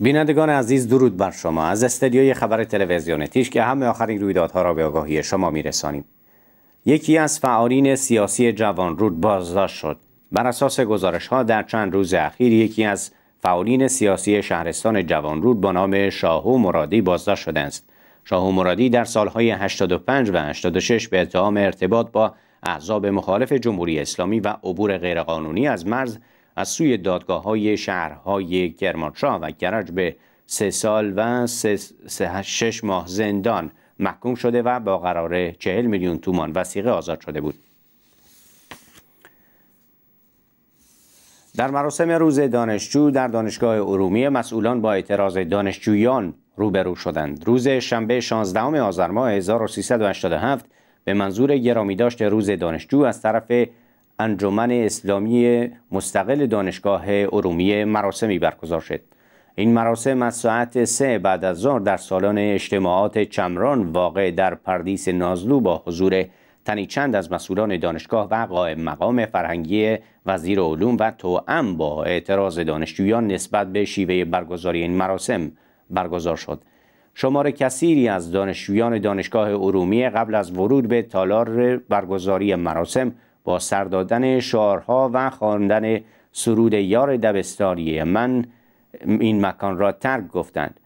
بینندگان عزیز درود بر شما از استدیوی خبر تلویزیون تیش که همه آخرین رویدادها را به آگاهی شما میرسانیم یکی از فعالین سیاسی جوان رود بازداشت شد بر اساس گزارش ها در چند روز اخیر یکی از فعالین سیاسی شهرستان جوانرود با نام شاهو مرادی بازداشت شده است شاهو مرادی در سالهای 85 و 86 به اتهام ارتباط با احزاب مخالف جمهوری اسلامی و عبور غیرقانونی از مرز از سوی دادگاه های شهرهای کرمانشاه و کرج به سه سال و سه شش ماه زندان محکوم شده و با قرار چهل میلیون تومان وسیقه آزاد شده بود. در مراسم روز دانشجو در دانشگاه ارومیه مسئولان با اعتراض دانشجویان روبرو شدند. روز شنبه 16 آذر ماه 1387 به منظور گرامی داشت روز دانشجو از طرف انجمن اسلامی مستقل دانشگاه ارومیه مراسمی برگزار شد این مراسم از ساعت سه بعد از ظهر در سالن اجتماعات چمران واقع در پردیس نازلو با حضور تنی چند از مسئولان دانشگاه و قائم مقام فرهنگی وزیر علوم و توأم با اعتراض دانشجویان نسبت به شیوه برگزاری این مراسم برگزار شد شمار کثیری از دانشجویان دانشگاه ارومیه قبل از ورود به تالار برگزاری مراسم با سر دادن شعارها و خواندن سرود یار دبستانی من این مکان را ترک گفتند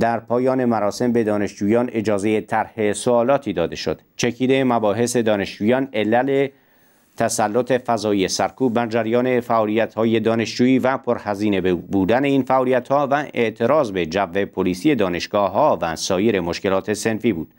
در پایان مراسم به دانشجویان اجازه طرح سوالاتی داده شد چکیده مباحث دانشجویان علل تسلط فضای سرکوب بر جریان فعالیت های دانشجویی و پرهزینه بودن این فعالیت ها و اعتراض به جو پلیسی دانشگاه ها و سایر مشکلات سنفی بود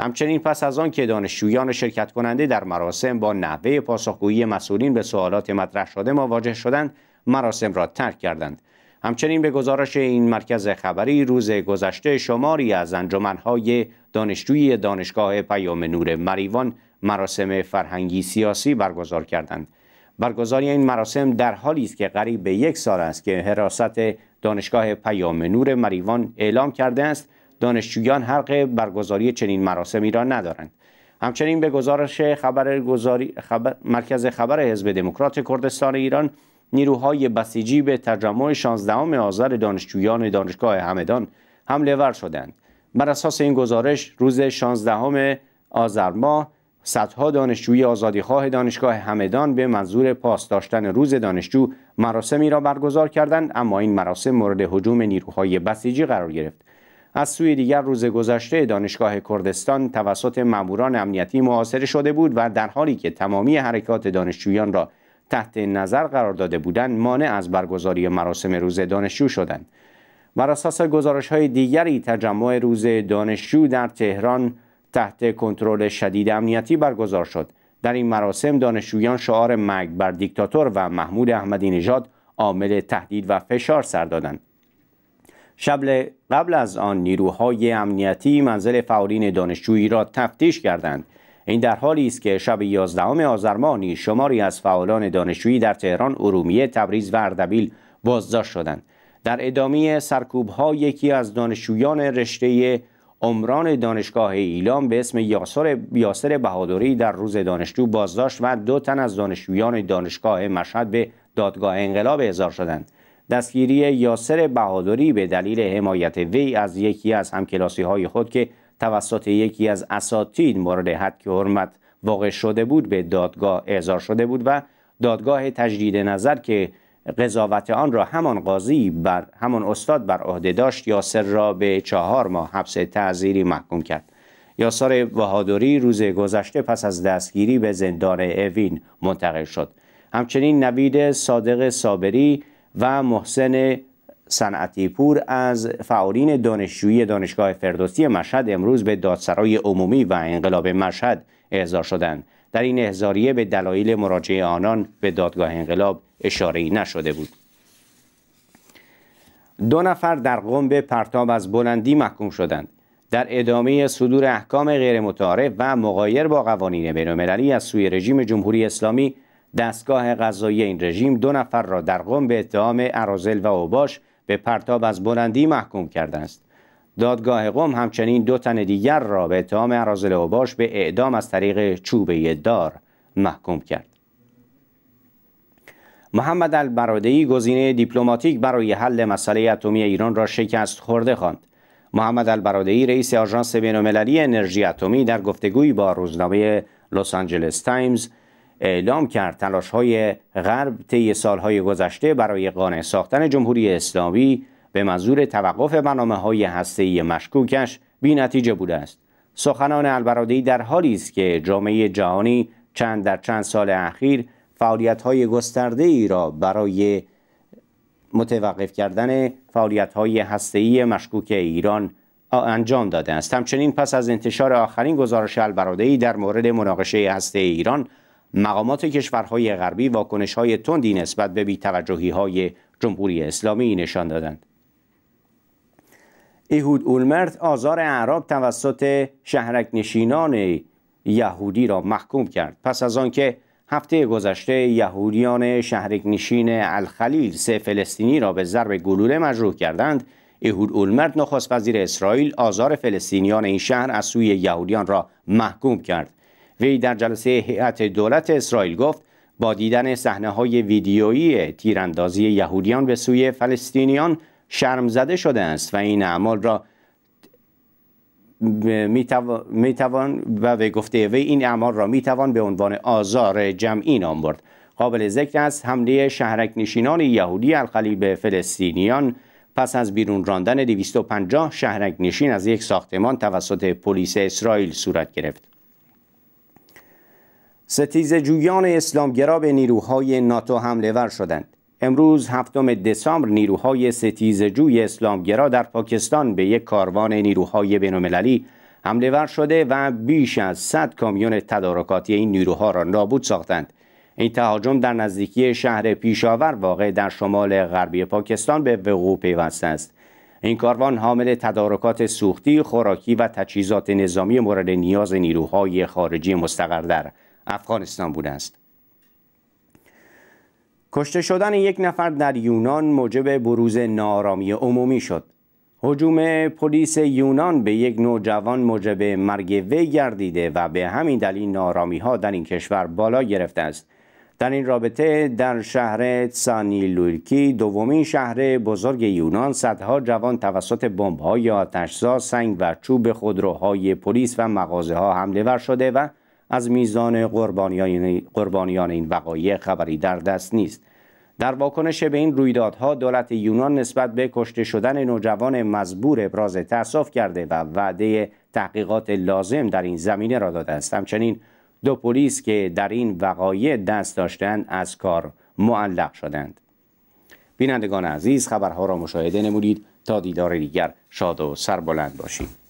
همچنین پس از آن که دانشجویان شرکت کننده در مراسم با نحوه پاسخگویی مسئولین به سوالات مطرح شده مواجه شدند مراسم را ترک کردند همچنین به گزارش این مرکز خبری روز گذشته شماری از انجمنهای دانشجویی دانشگاه پیام نور مریوان مراسم فرهنگی سیاسی برگزار کردند برگزاری این مراسم در حالی است که قریب به یک سال است که حراست دانشگاه پیام نور مریوان اعلام کرده است دانشجویان حق برگزاری چنین مراسمی را ندارند همچنین به گزارش خبر, خبر مرکز خبر حزب دموکرات کردستان ایران نیروهای بسیجی به تجمع 16 آذر دانشجویان دانشگاه همدان حمله ور شدند بر اساس این گزارش روز 16 آذر ماه صدها دانشجوی آزادیخواه دانشگاه همدان به منظور پاس داشتن روز دانشجو مراسمی را برگزار کردند اما این مراسم مورد هجوم نیروهای بسیجی قرار گرفت از سوی دیگر روز گذشته دانشگاه کردستان توسط ماموران امنیتی محاصره شده بود و در حالی که تمامی حرکات دانشجویان را تحت نظر قرار داده بودند مانع از برگزاری مراسم روز دانشجو شدند بر اساس گزارش های دیگری تجمع روز دانشجو در تهران تحت کنترل شدید امنیتی برگزار شد در این مراسم دانشجویان شعار مرگ بر دیکتاتور و محمود احمدی نژاد عامل تهدید و فشار سر دادند شب قبل از آن نیروهای امنیتی منزل فعالین دانشجویی را تفتیش کردند این در حالی است که شب 11 آذر ماه شماری از فعالان دانشجویی در تهران، ارومیه، تبریز و اردبیل بازداشت شدند. در ادامه ها یکی از دانشجویان رشته عمران دانشگاه ایلام به اسم یاسر یاسر بهادری در روز دانشجو بازداشت و دو تن از دانشجویان دانشگاه مشهد به دادگاه انقلاب احضار شدند. دستگیری یاسر بهادری به دلیل حمایت وی از یکی از همکلاسی های خود که توسط یکی از اساتید مورد حد که حرمت واقع شده بود به دادگاه اعزار شده بود و دادگاه تجدید نظر که قضاوت آن را همان قاضی بر همان استاد بر عهده داشت یاسر را به چهار ماه حبس تعزیری محکوم کرد یاسر بهادری روز گذشته پس از دستگیری به زندان اوین منتقل شد همچنین نوید صادق صابری و محسن صنعتی پور از فعالین دانشجویی دانشگاه فردوسی مشهد امروز به دادسرای عمومی و انقلاب مشهد احضار شدند در این احضاریه به دلایل مراجعه آنان به دادگاه انقلاب اشاره نشده بود دو نفر در قم به پرتاب از بلندی محکوم شدند در ادامه صدور احکام غیر متعارف و مغایر با قوانین بین‌المللی از سوی رژیم جمهوری اسلامی دستگاه قضایی این رژیم دو نفر را در قم به اتهام ارازل و اوباش به پرتاب از بلندی محکوم کرده است دادگاه قم همچنین دو تن دیگر را به اتهام ارازل اوباش به اعدام از طریق چوبه دار محکوم کرد محمد البرادعی گزینه دیپلماتیک برای حل مسئله اتمی ایران را شکست خورده خواند محمد البرادعی رئیس آژانس بین‌المللی انرژی اتمی در گفتگویی با روزنامه لس آنجلس تایمز اعلام کرد تلاش های غرب طی سالهای گذشته برای قانع ساختن جمهوری اسلامی به منظور توقف برنامه های ای مشکوکش بی نتیجه بوده است. سخنان البرادی در حالی است که جامعه جهانی چند در چند سال اخیر فعالیت های گسترده ای را برای متوقف کردن فعالیت های هسته‌ای مشکوک ایران انجام داده است همچنین پس از انتشار آخرین گزارش البرادهی در مورد مناقشه هسته ایران مقامات کشورهای غربی های تندی نسبت به های جمهوری اسلامی نشان دادند. ایهود اولمرت آزار اعراب توسط شهرک نشینان یهودی را محکوم کرد پس از آنکه هفته گذشته یهودیان شهرک نشین الخلیل سه فلسطینی را به ضرب گلوله مجروح کردند ایهود اولمرت نخست وزیر اسرائیل آزار فلسطینیان این شهر از سوی یهودیان را محکوم کرد وی در جلسه هیئت دولت اسرائیل گفت با دیدن صحنه های ویدیویی تیراندازی یهودیان به سوی فلسطینیان شرم زده شده است و این اعمال را میتوان و به گفته وی این اعمال را میتوان به عنوان آزار جمعی نام برد قابل ذکر است حمله شهرک نشینان یهودی الخلی به فلسطینیان پس از بیرون راندن 250 شهرک نشین از یک ساختمان توسط پلیس اسرائیل صورت گرفت جویان اسلامگرا به نیروهای ناتو حمله ور شدند. امروز هفتم دسامبر نیروهای جوی اسلامگرا در پاکستان به یک کاروان نیروهای بینالمللی حمله ور شده و بیش از 100 کامیون تدارکاتی این نیروها را نابود ساختند. این تهاجم در نزدیکی شهر پیشاور واقع در شمال غربی پاکستان به وقوع پیوسته است. این کاروان حامل تدارکات سوختی، خوراکی و تجهیزات نظامی مورد نیاز نیروهای خارجی مستقر در افغانستان بوده است کشته شدن یک نفر در یونان موجب بروز نارامی عمومی شد حجوم پلیس یونان به یک نوجوان موجب مرگ وی گردیده و به همین دلیل نارامی ها در این کشور بالا گرفته است در این رابطه در شهر لورکی دومین شهر بزرگ یونان صدها جوان توسط بمب‌های آتشزا، سنگ و چوب خودروهای پلیس و مغازه ها حمله ور شده و از میزان قربانیان, این وقایع خبری در دست نیست در واکنش به این رویدادها دولت یونان نسبت به کشته شدن نوجوان مزبور ابراز تأسف کرده و وعده تحقیقات لازم در این زمینه را داده است همچنین دو پلیس که در این وقایع دست داشتند از کار معلق شدند بینندگان عزیز خبرها را مشاهده نمودید تا دیدار دیگر شاد و سربلند باشید